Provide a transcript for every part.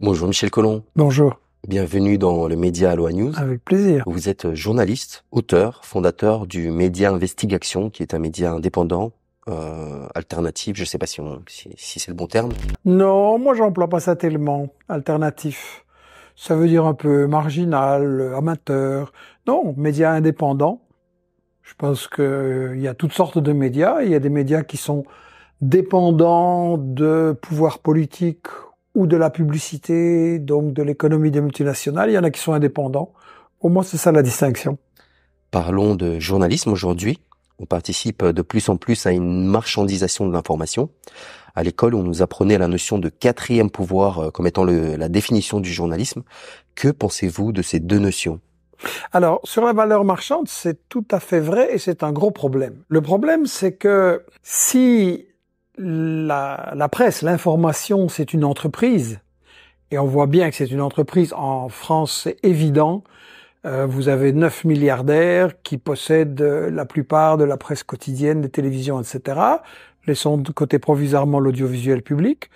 Bonjour Michel Collomb. Bonjour. Bienvenue dans le média Aloha News. Avec plaisir. Vous êtes journaliste, auteur, fondateur du média Investigation, qui est un média indépendant, euh, alternatif, je ne sais pas si, si, c'est le bon terme. Non, moi j'emploie pas ça tellement, alternatif. Ça veut dire un peu marginal, amateur. Non, média indépendant. Je pense qu'il y a toutes sortes de médias. Il y a des médias qui sont dépendants de pouvoirs politiques ou de la publicité, donc de l'économie des multinationales. Il y en a qui sont indépendants. Au moins, c'est ça la distinction. Parlons de journalisme aujourd'hui. On participe de plus en plus à une marchandisation de l'information. À l'école, on nous apprenait la notion de quatrième pouvoir euh, comme étant la définition du journalisme. Que pensez-vous de ces deux notions alors, sur la valeur marchande, c'est tout à fait vrai et c'est un gros problème. Le problème, c'est que si la, presse, l'information, c'est une entreprise. Et on voit bien que c'est une entreprise. En France, c'est évident. Euh, vous avez 9 milliardaires qui possèdent euh, la plupart de la presse quotidienne, des télévisions, etc. Laissons de côté provisoirement l'audiovisuel public.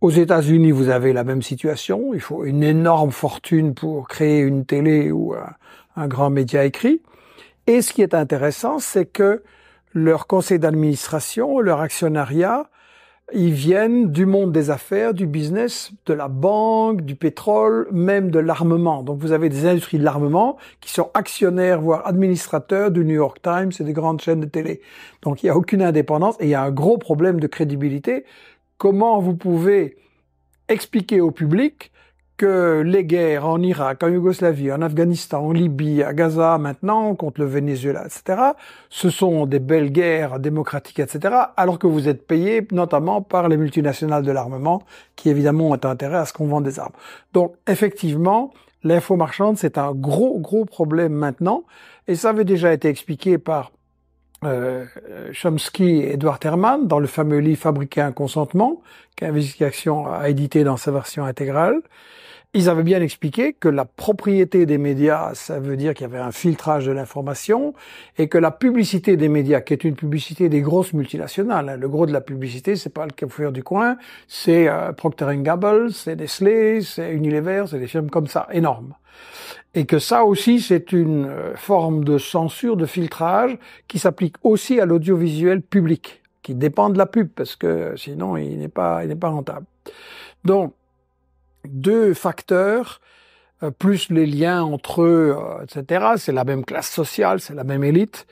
Aux États-Unis, vous avez la même situation. Il faut une énorme fortune pour créer une télé ou un grand média écrit. Et ce qui est intéressant, c'est que leur conseil d'administration, leur actionnariat, ils viennent du monde des affaires, du business, de la banque, du pétrole, même de l'armement. Donc vous avez des industries de l'armement qui sont actionnaires, voire administrateurs du New York Times et des grandes chaînes de télé. Donc il n'y a aucune indépendance et il y a un gros problème de crédibilité. Comment vous pouvez expliquer au public que les guerres en Irak, en Yougoslavie, en Afghanistan, en Libye, à Gaza maintenant, contre le Venezuela, etc., ce sont des belles guerres démocratiques, etc., alors que vous êtes payé notamment par les multinationales de l'armement, qui évidemment ont intérêt à ce qu'on vende des armes. Donc effectivement, l'info marchande, c'est un gros, gros problème maintenant, et ça avait déjà été expliqué par euh, Chomsky et Edward Herman dans le fameux livre Fabriquer un consentement qu'Investigation a édité dans sa version intégrale. Ils avaient bien expliqué que la propriété des médias, ça veut dire qu'il y avait un filtrage de l'information et que la publicité des médias, qui est une publicité des grosses multinationales, hein, le gros de la publicité, c'est pas le cafouilleur du coin, c'est euh, Procter Gamble, c'est Nestlé, c'est Unilever, c'est des firmes comme ça, énormes et que ça aussi c'est une euh, forme de censure, de filtrage qui s'applique aussi à l'audiovisuel public, qui dépend de la pub parce que sinon il n'est pas il n'est pas rentable. Donc deux facteurs euh, plus les liens entre eux, euh, etc. C'est la même classe sociale, c'est la même élite,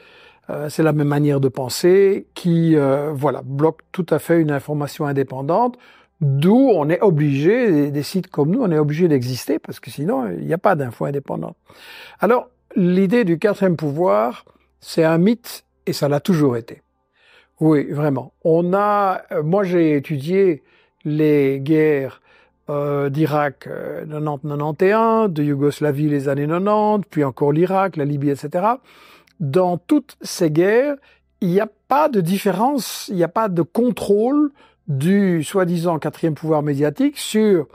c'est la même manière de penser qui, voilà, bloque tout à fait une information indépendante. D'où on est obligé, des sites comme nous, on est obligé d'exister parce que sinon, il n'y a pas d'infos indépendantes. Alors, l'idée du quatrième pouvoir, c'est un mythe et ça l'a toujours été. Oui, vraiment. On a, euh, moi, j'ai étudié les guerres euh, d'Irak 90-91, euh, de Yougoslavie les années 90, puis encore l'Irak, la Libye, etc. Dans toutes ces guerres, il n'y a pas de différence, il n'y a pas de contrôle du soi-disant quatrième pouvoir médiatique sur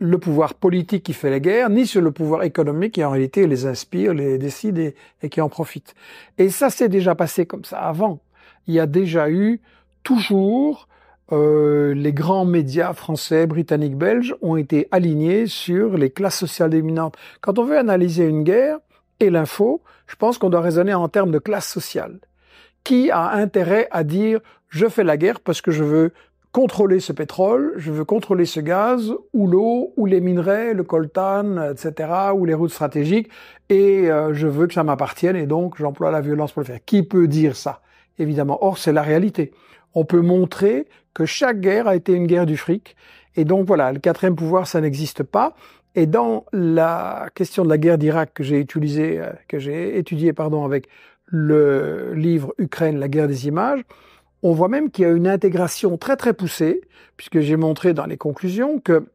le pouvoir politique qui fait la guerre, ni sur le pouvoir économique qui en réalité les inspire, les décide et, qui en profite. Et ça s'est déjà passé comme ça avant. Il y a déjà eu toujours euh, les grands médias français, britanniques, belges ont été alignés sur les classes sociales dominantes. Quand on veut analyser une guerre et l'info, je pense qu'on doit raisonner en termes de classe sociale. Qui a intérêt à dire je fais la guerre parce que je veux contrôler ce pétrole, je veux contrôler ce gaz, ou l'eau, ou les minerais, le coltan, etc., ou les routes stratégiques, et euh, je veux que ça m'appartienne, et donc j'emploie la violence pour le faire. Qui peut dire ça Évidemment. Or, c'est la réalité. On peut montrer que chaque guerre a été une guerre du fric, et donc voilà, le quatrième pouvoir, ça n'existe pas. Et dans la question de la guerre d'Irak que j'ai utilisé euh, que j'ai étudiée, pardon, avec le livre Ukraine, la guerre des images, on voit même qu'il y a une intégration très très poussée, puisque j'ai montré dans les conclusions que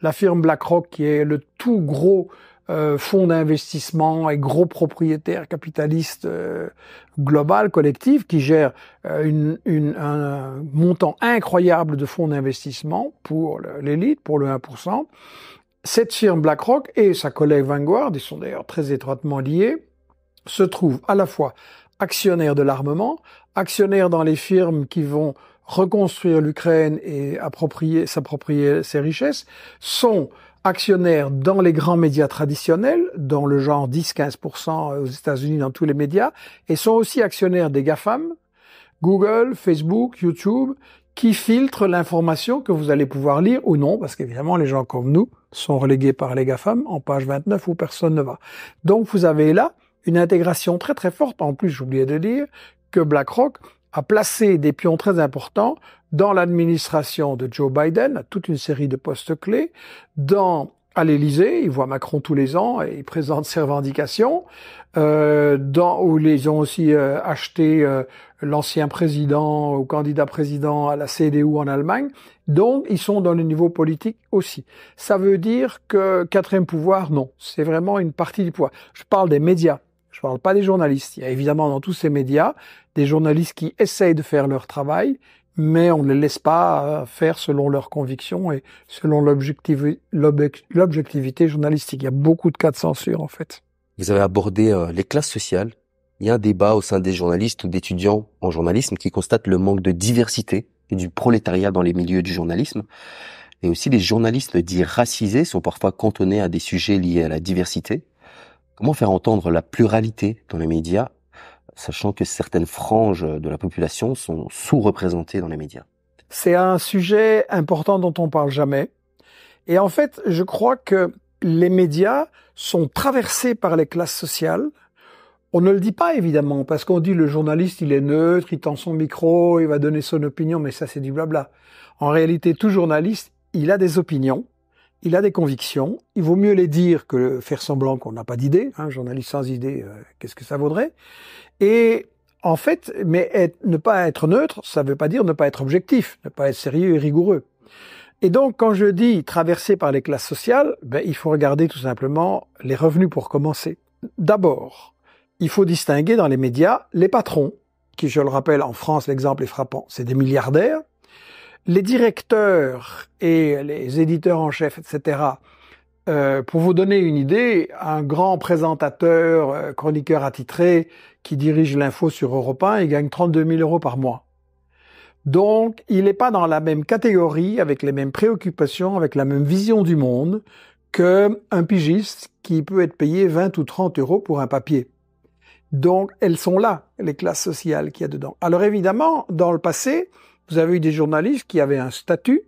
la firme BlackRock, qui est le tout gros euh, fonds d'investissement et gros propriétaire capitaliste euh, global, collectif, qui gère euh, un montant incroyable de fonds d'investissement pour l'élite, pour le 1%, cette firme BlackRock et sa collègue Vanguard, ils sont d'ailleurs très étroitement liés, se trouvent à la fois actionnaires de l'armement, actionnaires dans les firmes qui vont reconstruire l'Ukraine et s'approprier ses richesses, sont actionnaires dans les grands médias traditionnels, dont le genre 10-15% aux États-Unis dans tous les médias, et sont aussi actionnaires des GAFAM, Google, Facebook, YouTube, qui filtrent l'information que vous allez pouvoir lire ou non, parce qu'évidemment les gens comme nous sont relégués par les GAFAM en page 29 où personne ne va. Donc vous avez là une intégration très très forte, en plus j'oubliais de dire, que BlackRock a placé des pions très importants dans l'administration de Joe Biden, à toute une série de postes clés, dans à l'Élysée, ils voit Macron tous les ans et ils présentent ses revendications, euh, dans, où ils ont aussi euh, acheté euh, l'ancien président ou candidat président à la CDU en Allemagne. Donc, ils sont dans le niveau politique aussi. Ça veut dire que quatrième pouvoir, non, c'est vraiment une partie du pouvoir. Je parle des médias. Je parle pas des journalistes. Il y a évidemment dans tous ces médias des journalistes qui essayent de faire leur travail, mais on ne les laisse pas euh, faire selon leurs convictions et selon l'objectivité journalistique. Il y a beaucoup de cas de censure, en fait. Vous avez abordé euh, les classes sociales. Il y a un débat au sein des journalistes ou d'étudiants en journalisme qui constate le manque de diversité et du prolétariat dans les milieux du journalisme. Et aussi, les journalistes dits racisés sont parfois cantonnés à des sujets liés à la diversité, Comment faire entendre la pluralité dans les médias, sachant que certaines franges de la population sont sous-représentées dans les médias C'est un sujet important dont on parle jamais. Et en fait, je crois que les médias sont traversés par les classes sociales. On ne le dit pas évidemment, parce qu'on dit le journaliste, il est neutre, il tend son micro, il va donner son opinion, mais ça c'est du blabla. En réalité, tout journaliste, il a des opinions il a des convictions, il vaut mieux les dire que faire semblant qu'on n'a pas d'idée, un journaliste sans idée, euh, qu'est-ce que ça vaudrait Et en fait, mais être, ne pas être neutre, ça ne veut pas dire ne pas être objectif, ne pas être sérieux et rigoureux. Et donc, quand je dis traversé par les classes sociales, ben, il faut regarder tout simplement les revenus pour commencer. D'abord, il faut distinguer dans les médias les patrons, qui, je le rappelle, en France, l'exemple est frappant, c'est des milliardaires, les directeurs et les éditeurs en chef, etc., euh, pour vous donner une idée, un grand présentateur, euh, chroniqueur attitré, qui dirige l'info sur Europe 1, il gagne 32 000 euros par mois. Donc, il n'est pas dans la même catégorie, avec les mêmes préoccupations, avec la même vision du monde, qu'un pigiste qui peut être payé 20 ou 30 euros pour un papier. Donc, elles sont là, les classes sociales qu'il y a dedans. Alors évidemment, dans le passé, vous avez eu des journalistes qui avaient un statut,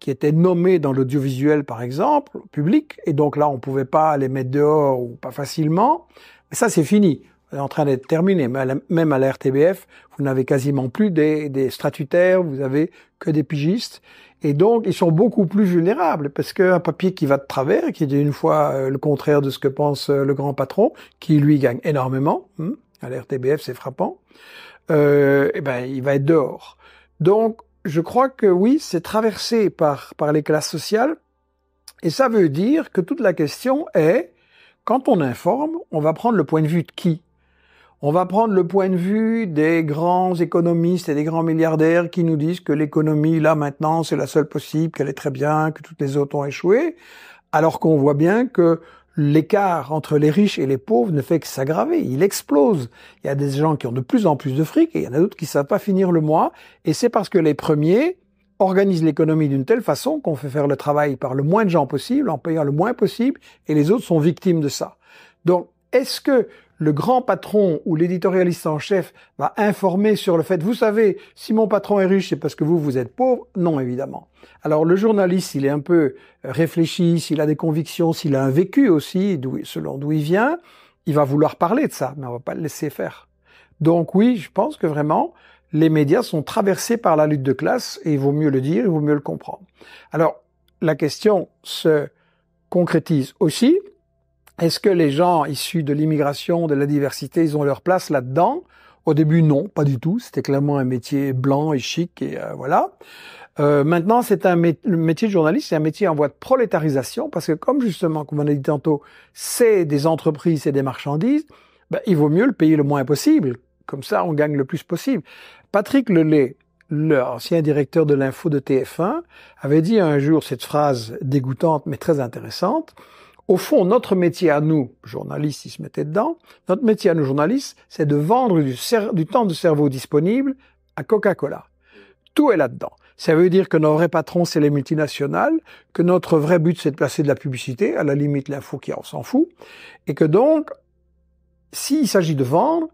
qui étaient nommés dans l'audiovisuel, par exemple, public, et donc là, on ne pouvait pas les mettre dehors ou pas facilement. Mais ça, c'est fini. est en train d'être terminé. Même à la RTBF, vous n'avez quasiment plus des, des statutaires, vous avez que des pigistes. Et donc, ils sont beaucoup plus vulnérables parce qu'un papier qui va de travers, qui est une fois euh, le contraire de ce que pense euh, le grand patron, qui lui gagne énormément, hmm, à la RTBF, c'est frappant, euh, et eh ben, il va être dehors. Donc, je crois que oui, c'est traversé par, par les classes sociales. Et ça veut dire que toute la question est, quand on informe, on va prendre le point de vue de qui On va prendre le point de vue des grands économistes et des grands milliardaires qui nous disent que l'économie, là maintenant, c'est la seule possible, qu'elle est très bien, que toutes les autres ont échoué, alors qu'on voit bien que l'écart entre les riches et les pauvres ne fait que s'aggraver, il explose. Il y a des gens qui ont de plus en plus de fric et il y en a d'autres qui ne savent pas finir le mois. Et c'est parce que les premiers organisent l'économie d'une telle façon qu'on fait faire le travail par le moins de gens possible, en payant le moins possible, et les autres sont victimes de ça. Donc, est-ce que le grand patron ou l'éditorialiste en chef va informer sur le fait, vous savez, si mon patron est riche, c'est parce que vous, vous êtes pauvre Non, évidemment. Alors le journaliste, s'il est un peu euh, réfléchi, s'il a des convictions, s'il a un vécu aussi, selon d'où il vient, il va vouloir parler de ça, mais on va pas le laisser faire. Donc oui, je pense que vraiment, les médias sont traversés par la lutte de classe, et il vaut mieux le dire, il vaut mieux le comprendre. Alors, la question se concrétise aussi est-ce que les gens issus de l'immigration, de la diversité, ils ont leur place là-dedans Au début, non, pas du tout. C'était clairement un métier blanc et chic et euh, voilà. Euh, maintenant, c'est un le métier de journaliste, c'est un métier en voie de prolétarisation parce que comme justement, comme on a dit tantôt, c'est des entreprises, c'est des marchandises, ben, il vaut mieux le payer le moins possible. Comme ça, on gagne le plus possible. Patrick Lelay, l'ancien directeur de l'info de TF1, avait dit un jour cette phrase dégoûtante mais très intéressante. Au fond, notre métier à nous, journalistes, s'ils se mettaient dedans, notre métier à nous, journalistes, c'est de vendre du, temps de cerveau disponible à Coca-Cola. Tout est là-dedans. Ça veut dire que nos vrais patrons, c'est les multinationales, que notre vrai but, c'est de placer de la publicité, à la limite, l'info qui en s'en fout, et que donc, s'il s'agit de vendre,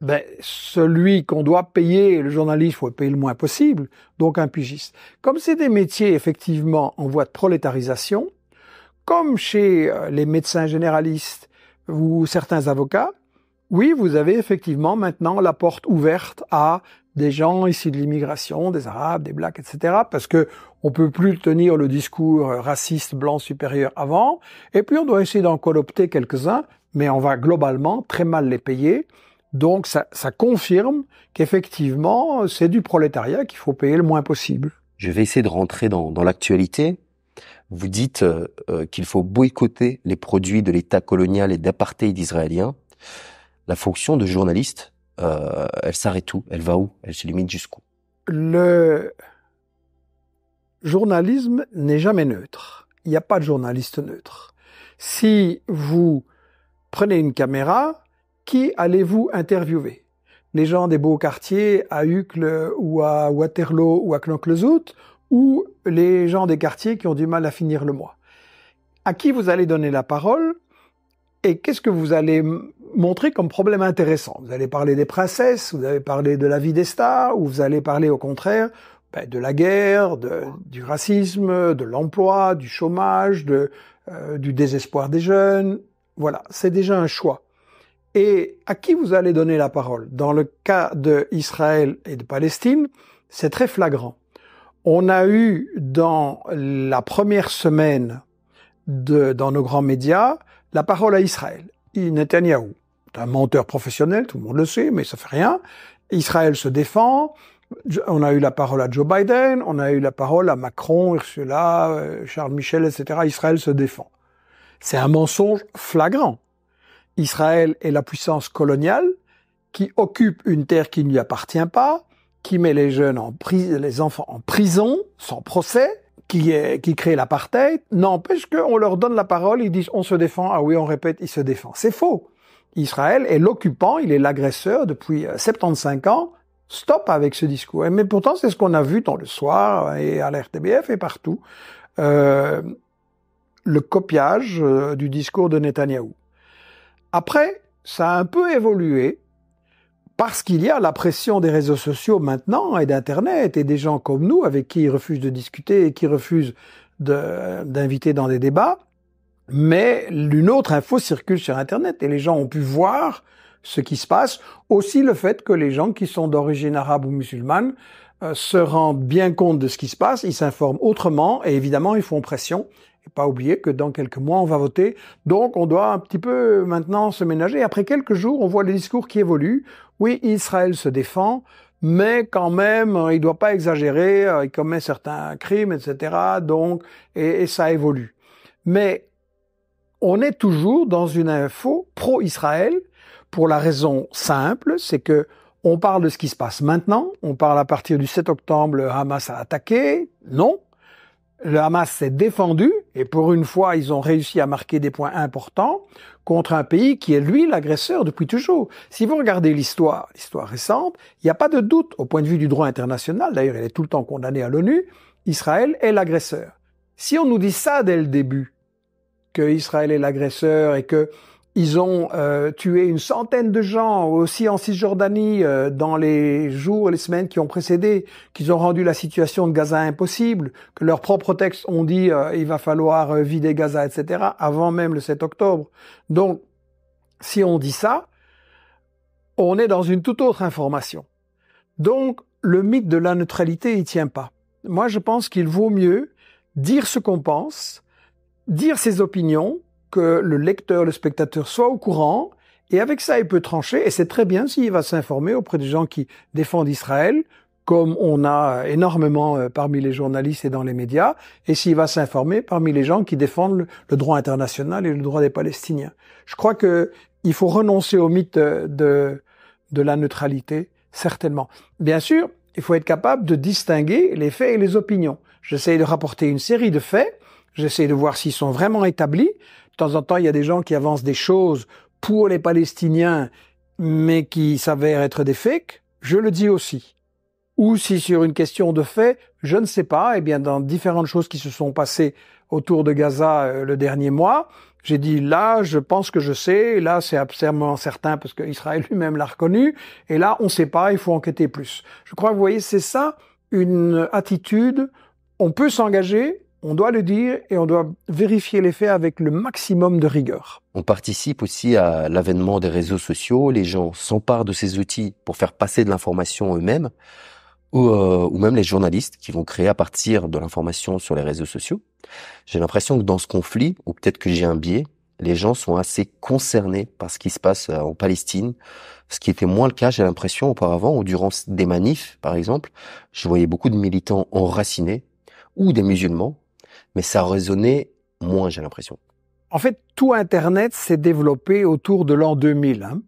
ben, celui qu'on doit payer, le journaliste, il faut payer le moins possible, donc un pigiste. Comme c'est des métiers, effectivement, en voie de prolétarisation, comme chez euh, les médecins généralistes ou certains avocats, oui, vous avez effectivement maintenant la porte ouverte à des gens ici de l'immigration, des Arabes, des Blacks, etc. Parce que on peut plus tenir le discours raciste blanc supérieur avant. Et puis on doit essayer d'en colopter quelques-uns, mais on va globalement très mal les payer. Donc ça, confirme qu'effectivement c'est du prolétariat qu'il faut payer le moins possible. Je vais essayer de rentrer dans l'actualité. Vous dites euh, euh, qu'il faut boycotter les produits de l'État colonial et d'apartheid israélien. La fonction de journaliste, euh, elle s'arrête où Elle va où Elle se limite jusqu'où Le journalisme n'est jamais neutre. Il n'y a pas de journaliste neutre. Si vous prenez une caméra, qui allez-vous interviewer les gens des beaux quartiers à Uccle ou à Waterloo ou à knokke ou les gens des quartiers qui ont du mal à finir le mois. À qui vous allez donner la parole et qu'est-ce que vous allez montrer comme problème intéressant Vous allez parler des princesses, vous allez parler de la vie des stars, ou vous allez parler au contraire ben, de la guerre, du racisme, de l'emploi, du chômage, euh, du désespoir des jeunes. Voilà, c'est déjà un choix. Et à qui vous allez donner la parole Dans le cas d'Israël et de Palestine, c'est très flagrant. On a eu dans la première semaine de, dans nos grands médias la parole à Israël. Netanyahu, un menteur professionnel, tout le monde le sait, mais ça fait rien. Israël se défend. On a eu la parole à Joe Biden, on a eu la parole à Macron, Ursula, euh, Charles Michel, etc. Israël se défend. C'est un mensonge flagrant. Israël est la puissance coloniale qui occupe une terre qui ne lui appartient pas, qui met les jeunes en prison, les enfants en prison, sans procès, qui, est, qui crée l'apartheid, n'empêche qu'on leur donne la parole, ils disent on se défend, ah oui on répète, ils se défendent. C'est faux. Israël est l'occupant, il est l'agresseur depuis 75 euh, ans. Stop avec ce discours. Mais pourtant, c'est ce qu'on a vu dans le soir euh, et à l'RTBF et partout. Euh, le copiage du discours de Netanyahou. Après, ça a un peu évolué parce qu'il y a la pression des réseaux sociaux maintenant et d'Internet et des gens comme nous avec qui ils refusent de discuter et qui refusent d'inviter dans des débats. Mais une autre info circule sur Internet et les gens ont pu voir ce qui se passe. Aussi le fait que les gens qui sont d'origine arabe ou musulmane euh, se rendent bien compte de ce qui se passe, ils s'informent autrement et évidemment ils font pression pas oublier que dans quelques mois, on va voter. Donc, on doit un petit peu maintenant se ménager. Après quelques jours, on voit les discours qui évoluent. Oui, Israël se défend, mais quand même, euh, il ne doit pas exagérer. Euh, il commet certains crimes, etc. Donc, et, et ça évolue. Mais on est toujours dans une info pro-Israël pour la raison simple, c'est que on parle de ce qui se passe maintenant, on parle à partir du 7 octobre, le Hamas a attaqué, non. Le Hamas s'est défendu, et pour une fois, ils ont réussi à marquer des points importants contre un pays qui est, lui, l'agresseur depuis toujours. Si vous regardez l'histoire, l'histoire récente, il n'y a pas de doute au point de vue du droit international, d'ailleurs il est tout le temps condamné à l'ONU, Israël est l'agresseur. Si on nous dit ça dès le début, que Israël est l'agresseur et que ils ont euh, tué une centaine de gens aussi en Cisjordanie euh, dans les jours et les semaines qui ont précédé, qu'ils ont rendu la situation de Gaza impossible, que leurs propres textes ont dit euh, il va falloir euh, vider Gaza, etc., avant même le 7 octobre. Donc, si on dit ça, on est dans une toute autre information. Donc, le mythe de la neutralité, il tient pas. Moi, je pense qu'il vaut mieux dire ce qu'on pense, dire ses opinions, que le lecteur, le spectateur soit au courant, et avec ça, il peut trancher, et c'est très bien s'il va s'informer auprès des gens qui défendent Israël, comme on a énormément euh, parmi les journalistes et dans les médias, et s'il va s'informer parmi les gens qui défendent le, droit international et le droit des Palestiniens. Je crois que il faut renoncer au mythe euh, de, de la neutralité, certainement. Bien sûr, il faut être capable de distinguer les faits et les opinions. J'essaie de rapporter une série de faits, j'essaie de voir s'ils sont vraiment établis, de temps en temps, il y a des gens qui avancent des choses pour les Palestiniens, mais qui s'avèrent être des fakes, je le dis aussi. Ou si sur une question de fait, je ne sais pas, eh bien dans différentes choses qui se sont passées autour de Gaza euh, le dernier mois, j'ai dit là, je pense que je sais, là c'est absolument certain parce qu'Israël lui-même l'a reconnu, et là on ne sait pas, il faut enquêter plus. Je crois que vous voyez, c'est ça une attitude. On peut s'engager, on doit le dire et on doit vérifier les faits avec le maximum de rigueur. On participe aussi à l'avènement des réseaux sociaux. Les gens s'emparent de ces outils pour faire passer de l'information eux-mêmes, euh, ou, même les journalistes qui vont créer à partir de l'information sur les réseaux sociaux. J'ai l'impression que dans ce conflit, ou peut-être que j'ai un biais, les gens sont assez concernés par ce qui se passe euh, en Palestine, ce qui était moins le cas, j'ai l'impression, auparavant, ou durant des manifs, par exemple, je voyais beaucoup de militants enracinés, ou des musulmans, mais ça résonnait moins, j'ai l'impression. En fait, tout Internet s'est développé autour de l'an 2000. Hein.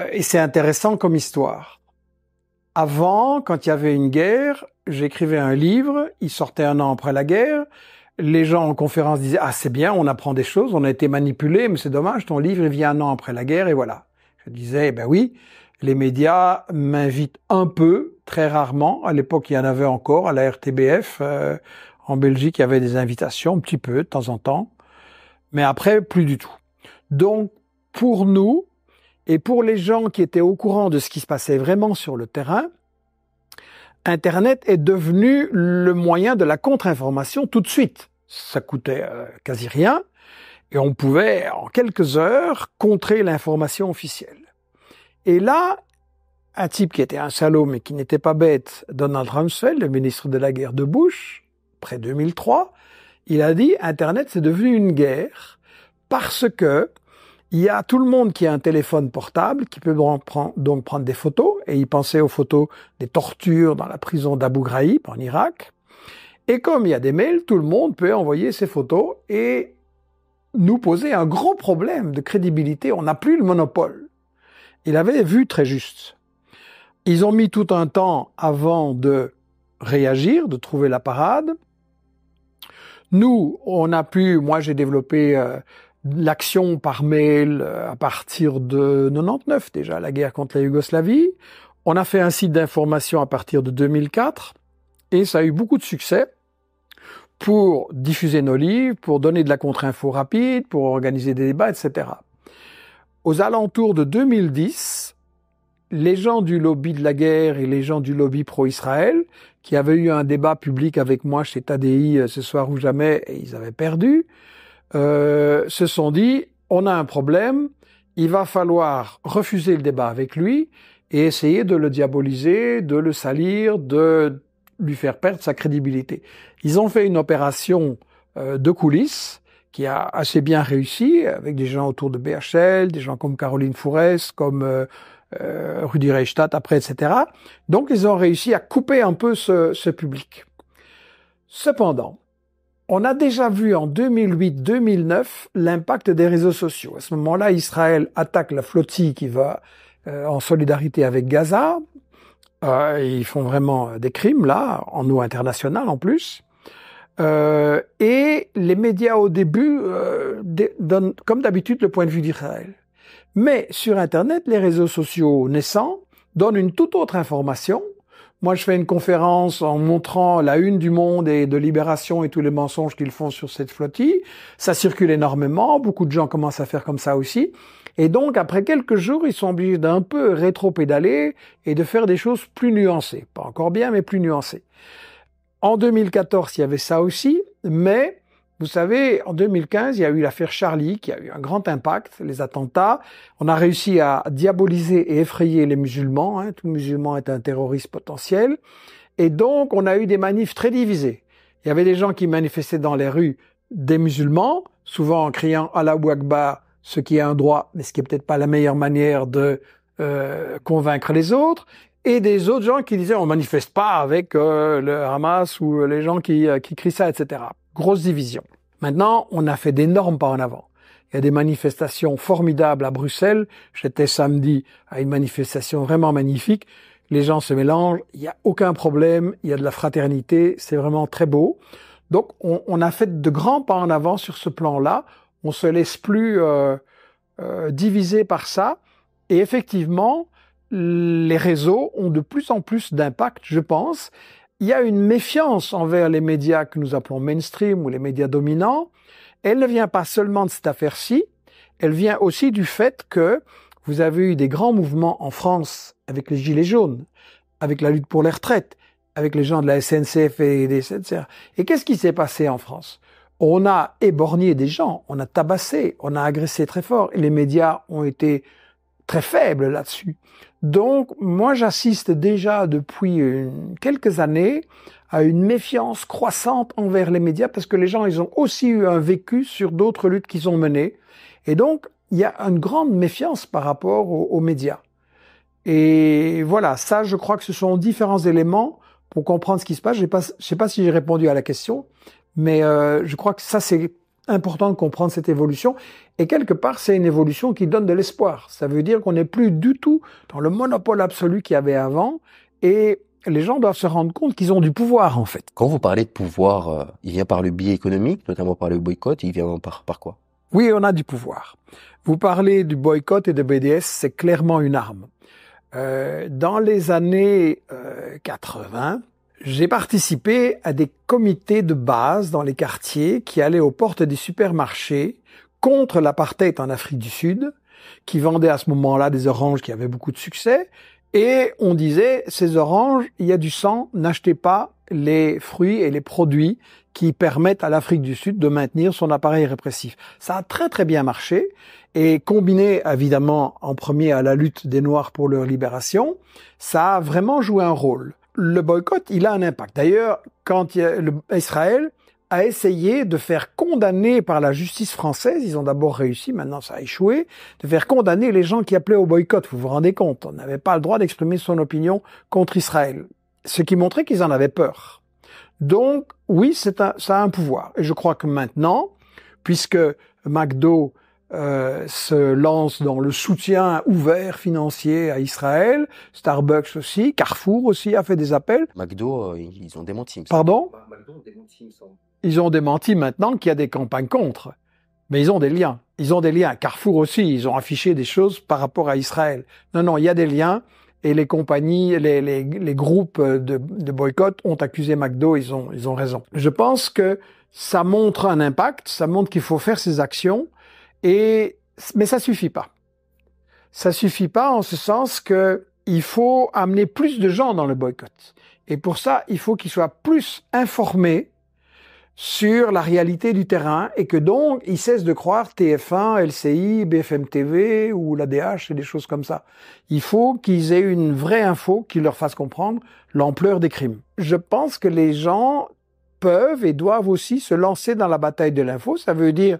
Euh, et c'est intéressant comme histoire. Avant, quand il y avait une guerre, j'écrivais un livre, il sortait un an après la guerre. Les gens en conférence disaient Ah, c'est bien, on apprend des choses, on a été manipulé, mais c'est dommage, ton livre, il vient un an après la guerre, et voilà. Je disais Eh ben oui, les médias m'invitent un peu, très rarement. À l'époque, il y en avait encore à la RTBF. Euh, en Belgique, il y avait des invitations, un petit peu, de temps en temps. Mais après, plus du tout. Donc, pour nous, et pour les gens qui étaient au courant de ce qui se passait vraiment sur le terrain, Internet est devenu le moyen de la contre-information tout de suite. Ça coûtait euh, quasi rien et on pouvait en quelques heures contrer l'information officielle. Et là, un type qui était un salaud mais qui n'était pas bête, Donald Rumsfeld, le ministre de la guerre de Bush, après 2003, il a dit Internet c'est devenu une guerre parce que il y a tout le monde qui a un téléphone portable qui peut donc prendre des photos et il pensait aux photos des tortures dans la prison d'Abu Ghraib en Irak. Et comme il y a des mails, tout le monde peut envoyer ses photos et nous poser un gros problème de crédibilité. On n'a plus le monopole. Il avait vu très juste. Ils ont mis tout un temps avant de réagir, de trouver la parade. Nous, on a pu, moi j'ai développé euh, l'action par mail euh, à partir de 99 déjà, la guerre contre la Yougoslavie. On a fait un site d'information à partir de 2004 et ça a eu beaucoup de succès pour diffuser nos livres, pour donner de la contre-info rapide, pour organiser des débats, etc. Aux alentours de 2010, les gens du lobby de la guerre et les gens du lobby pro-Israël, qui avaient eu un débat public avec moi chez TADI euh, ce soir ou jamais, et ils avaient perdu, euh, se sont dit, on a un problème, il va falloir refuser le débat avec lui et essayer de le diaboliser, de le salir, de lui faire perdre sa crédibilité. Ils ont fait une opération euh, de coulisses qui a assez bien réussi, avec des gens autour de BHL, des gens comme Caroline Fourès, comme euh, Rudi Reichstadt après, etc. Donc ils ont réussi à couper un peu ce, public. Cependant, on a déjà vu en 2008-2009 l'impact des réseaux sociaux. À ce moment-là, Israël attaque la flottille qui va euh, en solidarité avec Gaza. Euh, ils font vraiment euh, des crimes là, en eau internationale en plus. Euh, et les médias au début donnent comme d'habitude le point de vue d'Israël. Mais sur Internet, les réseaux sociaux naissants donnent une toute autre information. Moi, je fais une conférence en montrant la une du monde et de Libération et tous les mensonges qu'ils font sur cette flottille. Ça circule énormément. Beaucoup de gens commencent à faire comme ça aussi. Et donc, après quelques jours, ils sont obligés d'un peu rétro-pédaler et de faire des choses plus nuancées. Pas encore bien, mais plus nuancées. En 2014, il y avait ça aussi, mais vous savez, en 2015, il y a eu l'affaire Charlie qui a eu un grand impact, les attentats. On a réussi à diaboliser et effrayer les musulmans. Hein. Tout musulman est un terroriste potentiel. Et donc, on a eu des manifs très divisés. Il y avait des gens qui manifestaient dans les rues des musulmans, souvent en criant Allahu Akbar, ce qui est un droit, mais ce qui est peut-être pas la meilleure manière de euh, convaincre les autres et des autres gens qui disaient on manifeste pas avec euh, le Hamas ou les gens qui, euh, qui crient ça, etc grosse division. Maintenant, on a fait d'énormes pas en avant. Il y a des manifestations formidables à Bruxelles. J'étais samedi à une manifestation vraiment magnifique. Les gens se mélangent, il n'y a aucun problème, il y a de la fraternité, c'est vraiment très beau. Donc on, on, a fait de grands pas en avant sur ce plan-là. On se laisse plus euh, euh, diviser par ça. Et effectivement, les réseaux ont de plus en plus d'impact, je pense il y a une méfiance envers les médias que nous appelons mainstream ou les médias dominants. Elle ne vient pas seulement de cette affaire-ci, elle vient aussi du fait que vous avez eu des grands mouvements en France avec les Gilets jaunes, avec la lutte pour les retraites, avec les gens de la SNCF et des etc. Et qu'est-ce qui s'est passé en France On a éborgné des gens, on a tabassé, on a agressé très fort, et les médias ont été très faibles là-dessus. Donc, moi, j'assiste déjà depuis euh, quelques années à une méfiance croissante envers les médias parce que les gens, ils ont aussi eu un vécu sur d'autres luttes qu'ils ont menées. Et donc, il y a une grande méfiance par rapport aux, médias. Et voilà, ça, je crois que ce sont différents éléments pour comprendre ce qui se passe. Je ne sais, pas si j'ai répondu à la question, mais euh, je crois que ça, c'est important de comprendre cette évolution. Et quelque part, c'est une évolution qui donne de l'espoir. Ça veut dire qu'on n'est plus du tout dans le monopole absolu qu'il y avait avant. Et les gens doivent se rendre compte qu'ils ont du pouvoir, en fait. Quand vous parlez de pouvoir, euh, il vient par le biais économique, notamment par le boycott, il vient par, par quoi Oui, on a du pouvoir. Vous parlez du boycott et de BDS, c'est clairement une arme. Euh, dans les années 80, euh, j'ai participé à des comités de base dans les quartiers qui allaient aux portes des supermarchés contre l'apartheid en Afrique du Sud, qui vendaient à ce moment-là des oranges qui avaient beaucoup de succès, et on disait, ces oranges, il y a du sang, n'achetez pas les fruits et les produits qui permettent à l'Afrique du Sud de maintenir son appareil répressif. Ça a très très bien marché, et combiné évidemment en premier à la lutte des Noirs pour leur libération, ça a vraiment joué un rôle le boycott, il a un impact. D'ailleurs, quand Israël a essayé de faire condamner par la justice française, ils ont d'abord réussi, maintenant ça a échoué, de faire condamner les gens qui appelaient au boycott. Vous vous rendez compte, on n'avait pas le droit d'exprimer son opinion contre Israël. Ce qui montrait qu'ils en avaient peur. Donc, oui, ça a un pouvoir. Et je crois que maintenant, puisque McDo euh, se lance dans le soutien ouvert financier à Israël. Starbucks aussi, Carrefour aussi a fait des appels. McDo, euh, ils ont démenti. Pardon Ils ont démenti maintenant qu'il y a des campagnes contre. Mais ils ont des liens. Ils ont des liens. Carrefour aussi, ils ont affiché des choses par rapport à Israël. Non, non, il y a des liens. Et les compagnies, les, les, groupes de, boycott ont accusé McDo, ils ont, ils ont raison. Je pense que ça montre un impact, ça montre qu'il faut faire ces actions et, mais ça suffit pas. Ça suffit pas en ce sens que il faut amener plus de gens dans le boycott. Et pour ça, il faut qu'ils soient plus informés sur la réalité du terrain et que donc ils cessent de croire TF1, LCI, BFM TV ou l'ADH et des choses comme ça. Il faut qu'ils aient une vraie info qui leur fasse comprendre l'ampleur des crimes. Je pense que les gens peuvent et doivent aussi se lancer dans la bataille de l'info. Ça veut dire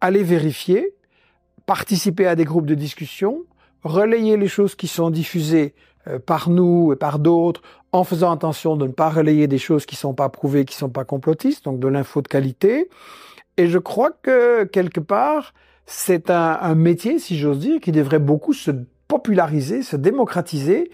aller vérifier, participer à des groupes de discussion, relayer les choses qui sont diffusées euh, par nous et par d'autres, en faisant attention de ne pas relayer des choses qui ne sont pas prouvées, qui ne sont pas complotistes, donc de l'info de qualité. Et je crois que quelque part, c'est un, métier, si j'ose dire, qui devrait beaucoup se populariser, se démocratiser.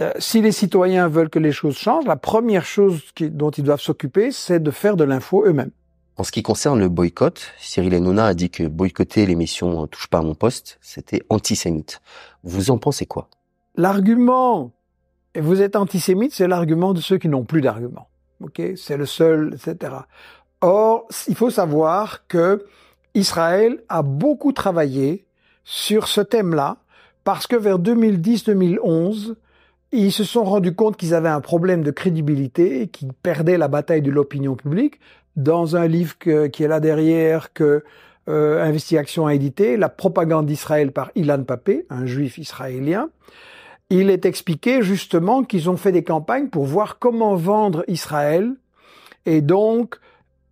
Euh, si les citoyens veulent que les choses changent, la première chose dont ils doivent s'occuper, c'est de faire de l'info eux-mêmes. En ce qui concerne le boycott, Cyril Hanouna a dit que boycotter l'émission euh, Touche pas à mon poste, c'était antisémite. Vous en pensez quoi L'argument et vous êtes antisémite, c'est l'argument de ceux qui n'ont plus d'arguments. Ok, c'est le seul, etc. Or, il faut savoir que Israël a beaucoup travaillé sur ce thème-là parce que vers 2010-2011, ils se sont rendus compte qu'ils avaient un problème de crédibilité et qu'ils perdaient la bataille de l'opinion publique. Dans un livre qui est là derrière, que euh, Investigation a édité, La propagande d'Israël par Ilan Papé, un juif israélien, il est expliqué justement qu'ils ont fait des campagnes pour voir comment vendre Israël. Et donc,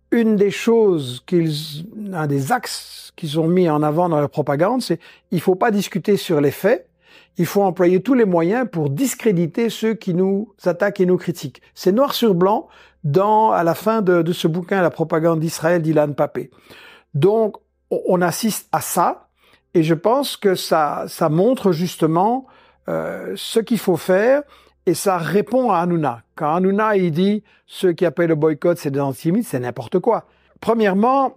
une des choses qu'ils, un des axes qu'ils ont mis en avant dans leur propagande, c'est il faut pas discuter sur les faits, il faut employer tous les moyens pour discréditer ceux qui nous attaquent et nous critiquent. C'est noir sur blanc dans, à la fin de, ce bouquin, La propagande d'Israël d'Ilan Papé. Donc, on assiste à ça, et je pense que ça, ça montre justement euh, ce qu'il faut faire, et ça répond à Hanouna. Quand Hanouna, il dit, ceux qui appellent le boycott, c'est des antisémites, c'est n'importe quoi. Premièrement,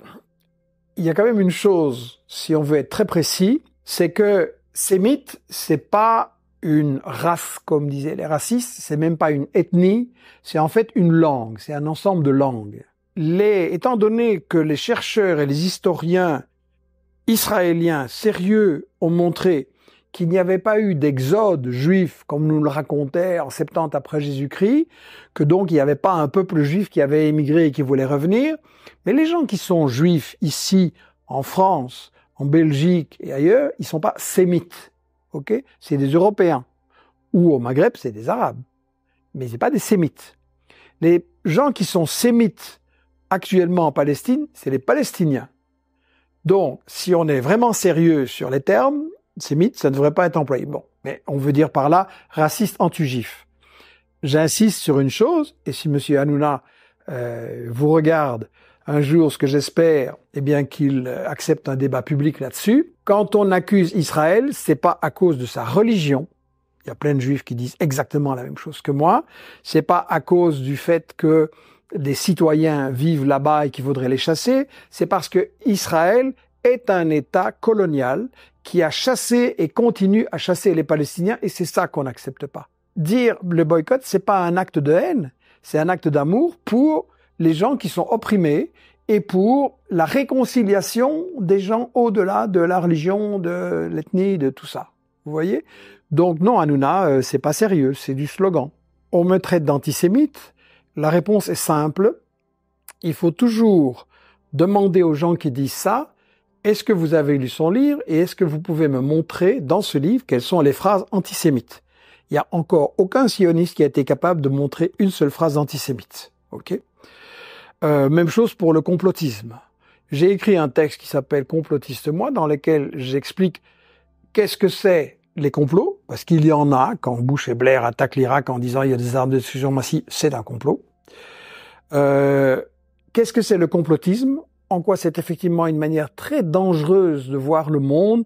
il y a quand même une chose, si on veut être très précis, c'est que sémite, c'est pas une race, comme disaient les racistes, c'est même pas une ethnie, c'est en fait une langue, c'est un ensemble de langues. Les, étant donné que les chercheurs et les historiens israéliens sérieux ont montré qu'il n'y avait pas eu d'exode juif, comme nous le racontait en 70 après Jésus-Christ, que donc il n'y avait pas un peuple juif qui avait émigré et qui voulait revenir, mais les gens qui sont juifs ici, en France, en Belgique et ailleurs, ils ne sont pas sémites. OK C'est des Européens. Ou au Maghreb, c'est des Arabes. Mais ce n'est pas des sémites. Les gens qui sont sémites actuellement en Palestine, c'est les Palestiniens. Donc, si on est vraiment sérieux sur les termes, sémites ça ne devrait pas être employé. Bon, mais on veut dire par là raciste anti J'insiste sur une chose, et si Monsieur Hanouna euh, vous regarde un jour, ce que j'espère, eh bien qu'il accepte un débat public là-dessus. Quand on accuse Israël, c'est pas à cause de sa religion. Il y a plein de juifs qui disent exactement la même chose que moi. C'est pas à cause du fait que des citoyens vivent là-bas et qu'il voudraient les chasser. C'est parce que Israël est un État colonial qui a chassé et continue à chasser les Palestiniens et c'est ça qu'on n'accepte pas. Dire le boycott, c'est pas un acte de haine, c'est un acte d'amour pour les gens qui sont opprimés et pour la réconciliation des gens au-delà de la religion, de l'ethnie, de tout ça. Vous voyez Donc non, Hanouna, euh, c'est pas sérieux, c'est du slogan. On me traite d'antisémite. La réponse est simple. Il faut toujours demander aux gens qui disent ça, est-ce que vous avez lu son livre et est-ce que vous pouvez me montrer dans ce livre quelles sont les phrases antisémites Il n'y a encore aucun sioniste qui a été capable de montrer une seule phrase antisémite. ok euh, même chose pour le complotisme. J'ai écrit un texte qui s'appelle Complotiste moi, dans lequel j'explique qu'est-ce que c'est les complots, parce qu'il y en a, quand Bush et Blair attaquent l'Irak en disant il y a des armes de destruction massive, c'est un complot. Euh, qu'est-ce que c'est le complotisme En quoi c'est effectivement une manière très dangereuse de voir le monde.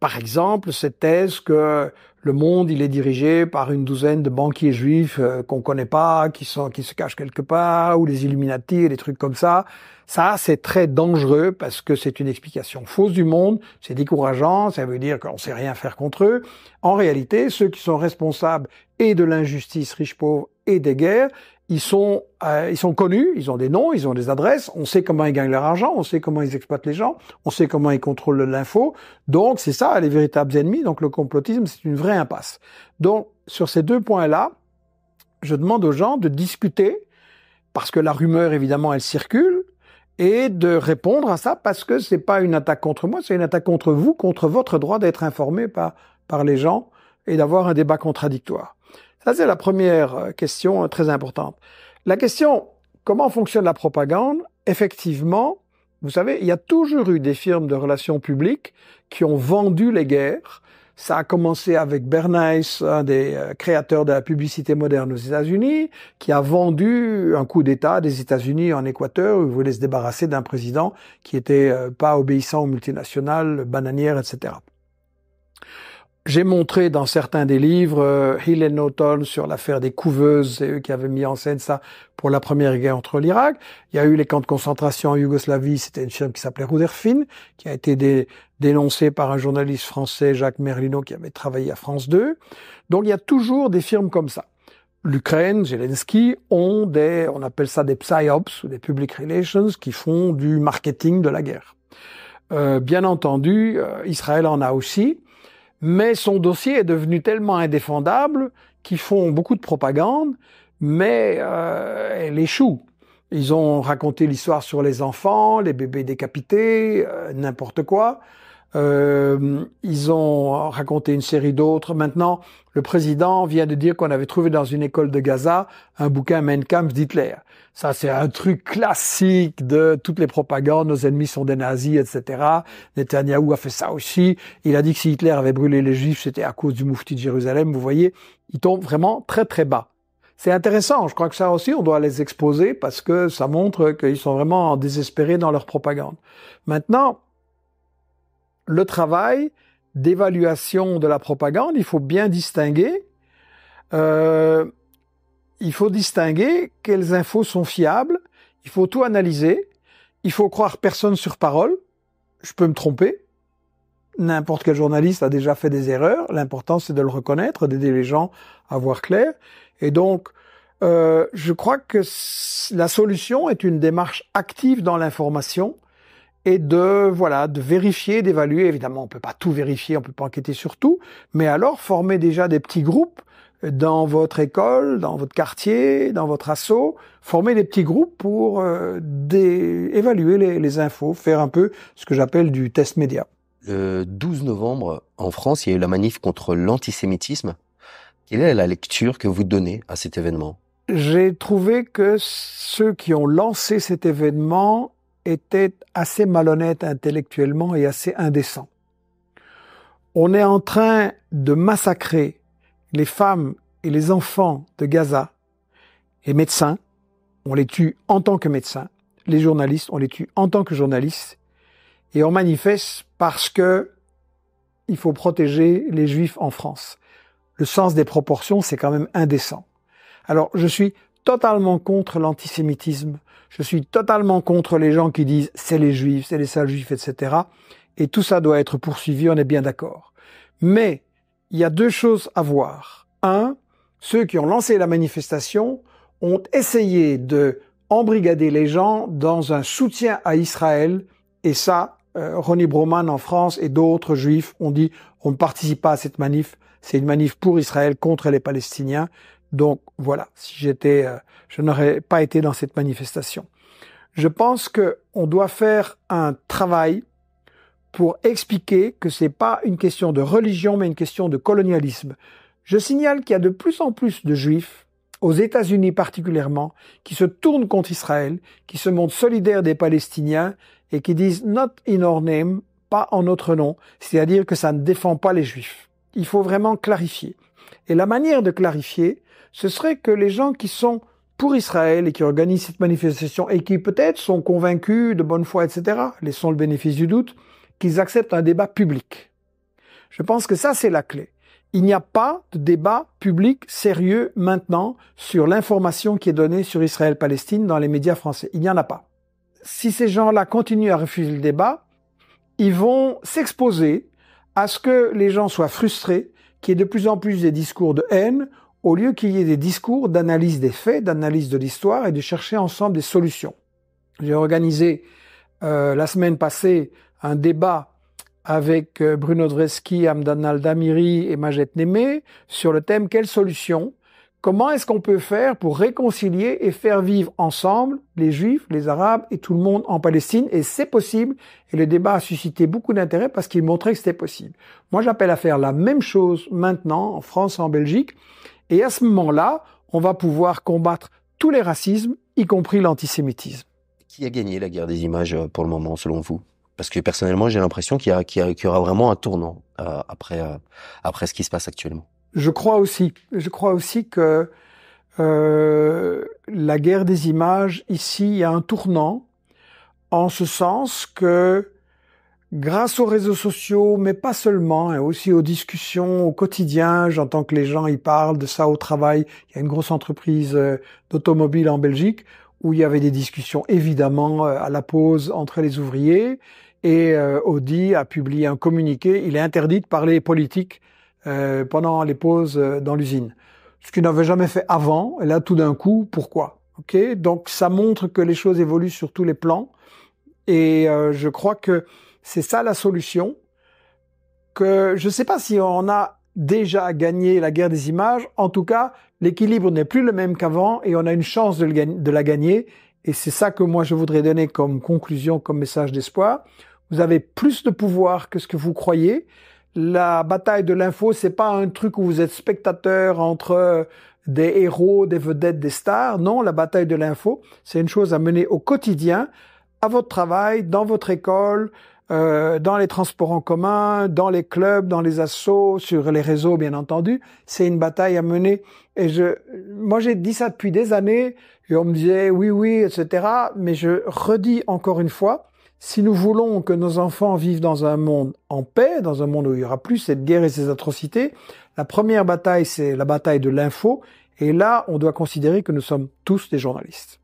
Par exemple, cette thèse que le monde, il est dirigé par une douzaine de banquiers juifs euh, qu'on connaît pas, qui sont qui se cachent quelque part, ou les Illuminati et des trucs comme ça. Ça, c'est très dangereux parce que c'est une explication fausse du monde, c'est décourageant, ça veut dire qu'on sait rien faire contre eux. En réalité, ceux qui sont responsables et de l'injustice riche-pauvre et des guerres, ils sont, euh, ils sont connus, ils ont des noms, ils ont des adresses, on sait comment ils gagnent leur argent, on sait comment ils exploitent les gens, on sait comment ils contrôlent l'info. Donc c'est ça les véritables ennemis. Donc le complotisme, c'est une vraie impasse. Donc sur ces deux points-là, je demande aux gens de discuter parce que la rumeur évidemment elle circule et de répondre à ça parce que ce n'est pas une attaque contre moi, c'est une attaque contre vous, contre votre droit d'être informé par par les gens et d'avoir un débat contradictoire. Ça, c'est la première euh, question euh, très importante. La question, comment fonctionne la propagande Effectivement, vous savez, il y a toujours eu des firmes de relations publiques qui ont vendu les guerres. Ça a commencé avec Bernays, un des euh, créateurs de la publicité moderne aux États-Unis, qui a vendu un coup d'État des États-Unis en Équateur, où il voulait se débarrasser d'un président qui était pas obéissant aux multinationales, bananières, etc. J'ai montré dans certains des livres euh, Hill et Norton sur l'affaire des couveuses, c'est eux qui avaient mis en scène ça pour la première guerre entre l'Irak. Il y a eu les camps de concentration en Yougoslavie, c'était une firme qui s'appelait Ruderfin, qui a été dénoncée par un journaliste français, Jacques Merlino, qui avait travaillé à France 2. Donc il y a toujours des firmes comme ça. L'Ukraine, Zelensky, ont des, on appelle ça des psyops ou des public relations, qui font du marketing de la guerre. Euh, bien entendu, euh, Israël en a aussi mais son dossier est devenu tellement indéfendable qu'ils font beaucoup de propagande, mais euh, elle échoue. Ils ont raconté l'histoire sur les enfants, les bébés décapités, euh, n'importe quoi. Euh, ils ont raconté une série d'autres. Maintenant, le président vient de dire qu'on avait trouvé dans une école de Gaza un bouquin Mein Kampf d'Hitler. Ça, c'est un truc classique de toutes les propagandes, nos ennemis sont des nazis, etc. Netanyahou a fait ça aussi. Il a dit que si Hitler avait brûlé les juifs, c'était à cause du moufti de Jérusalem. Vous voyez, ils tombent vraiment très très bas. C'est intéressant, je crois que ça aussi, on doit les exposer parce que ça montre qu'ils sont vraiment désespérés dans leur propagande. Maintenant, le travail d'évaluation de la propagande, il faut bien distinguer. Euh, il faut distinguer quelles infos sont fiables, il faut tout analyser, il faut croire personne sur parole, je peux me tromper, n'importe quel journaliste a déjà fait des erreurs, l'important c'est de le reconnaître, d'aider les gens à voir clair, et donc euh, je crois que la solution est une démarche active dans l'information et de voilà de vérifier, d'évaluer. Évidemment, on peut pas tout vérifier, on peut pas enquêter sur tout, mais alors former déjà des petits groupes dans votre école, dans votre quartier, dans votre assaut, former des petits groupes pour euh, évaluer les, les, infos, faire un peu ce que j'appelle du test média. Le 12 novembre, en France, il y a eu la manif contre l'antisémitisme. Quelle est la lecture que vous donnez à cet événement J'ai trouvé que ceux qui ont lancé cet événement étaient assez malhonnêtes intellectuellement et assez indécents. On est en train de massacrer les femmes et les enfants de Gaza, les médecins, on les tue en tant que médecins, les journalistes, on les tue en tant que journalistes, et on manifeste parce que il faut protéger les juifs en France. Le sens des proportions, c'est quand même indécent. Alors, je suis totalement contre l'antisémitisme. Je suis totalement contre les gens qui disent c'est les juifs, c'est les sales juifs, etc. Et tout ça doit être poursuivi, on est bien d'accord. Mais il y a deux choses à voir. Un, ceux qui ont lancé la manifestation ont essayé de embrigader les gens dans un soutien à Israël et ça, euh, Ronnie Broman en France et d'autres juifs ont dit on ne participe pas à cette manif, c'est une manif pour Israël contre les Palestiniens. Donc voilà, si j'étais, euh, je n'aurais pas été dans cette manifestation. Je pense que on doit faire un travail pour expliquer que c'est pas une question de religion, mais une question de colonialisme. Je signale qu'il y a de plus en plus de juifs, aux États-Unis particulièrement, qui se tournent contre Israël, qui se montrent solidaires des Palestiniens et qui disent not in our name, pas en notre nom, c'est-à-dire que ça ne défend pas les juifs. Il faut vraiment clarifier. Et la manière de clarifier, ce serait que les gens qui sont pour Israël et qui organisent cette manifestation et qui peut-être sont convaincus de bonne foi, etc., laissons le bénéfice du doute, qu'ils acceptent un débat public. Je pense que ça, c'est la clé. Il n'y a pas de débat public sérieux maintenant sur l'information qui est donnée sur Israël-Palestine dans les médias français. Il n'y en a pas. Si ces gens-là continuent à refuser le débat, ils vont s'exposer à ce que les gens soient frustrés, qu'il y ait de plus en plus des discours de haine, au lieu qu'il y ait des discours d'analyse des faits, d'analyse de l'histoire et de chercher ensemble des solutions. J'ai organisé euh, la semaine passée un débat avec euh, Bruno Dresky, Amdan Al-Damiri et magette Némé sur le thème Quelle solution Comment est-ce qu'on peut faire pour réconcilier et faire vivre ensemble les Juifs, les Arabes et tout le monde en Palestine Et c'est possible. Et le débat a suscité beaucoup d'intérêt parce qu'il montrait que c'était possible. Moi, j'appelle à faire la même chose maintenant en France, en Belgique. Et à ce moment-là, on va pouvoir combattre tous les racismes, y compris l'antisémitisme. Qui a gagné la guerre des images euh, pour le moment, selon vous parce que personnellement, j'ai l'impression qu'il y, aura vraiment un tournant euh, après, euh, après ce qui se passe actuellement. Je crois aussi, je crois aussi que euh, la guerre des images, ici, a un tournant en ce sens que grâce aux réseaux sociaux, mais pas seulement, et hein, aussi aux discussions au quotidien. J'entends que les gens y parlent de ça au travail. Il y a une grosse entreprise d'automobile en Belgique où il y avait des discussions évidemment euh, à la pause entre les ouvriers. Et euh, Audi a publié un communiqué. Il est interdit de parler politique euh, pendant les pauses euh, dans l'usine, ce qu'il n'avait jamais fait avant. Et là, tout d'un coup, pourquoi Ok, donc ça montre que les choses évoluent sur tous les plans. Et je crois que c'est ça la solution. Que je ne sais pas si on a déjà gagné la guerre des images. En tout cas, l'équilibre n'est plus le même qu'avant et on a une chance de, la gagner. Et c'est ça que moi je voudrais donner comme conclusion, comme message d'espoir. Vous avez plus de pouvoir que ce que vous croyez. La bataille de l'info, c'est pas un truc où vous êtes spectateur entre euh, des héros, des vedettes, des stars. Non, la bataille de l'info, c'est une chose à mener au quotidien, à votre travail, dans votre école, euh, dans les transports en commun, dans les clubs, dans les assauts sur les réseaux bien entendu. C'est une bataille à mener. Et je, moi j'ai dit ça depuis des années et on me disait oui oui etc. Mais je redis encore une fois, si nous voulons que nos enfants vivent dans un monde en paix, dans un monde où il y aura plus cette guerre et ces atrocités, la première bataille c'est la bataille de l'info. Et là, on doit considérer que nous sommes tous des journalistes.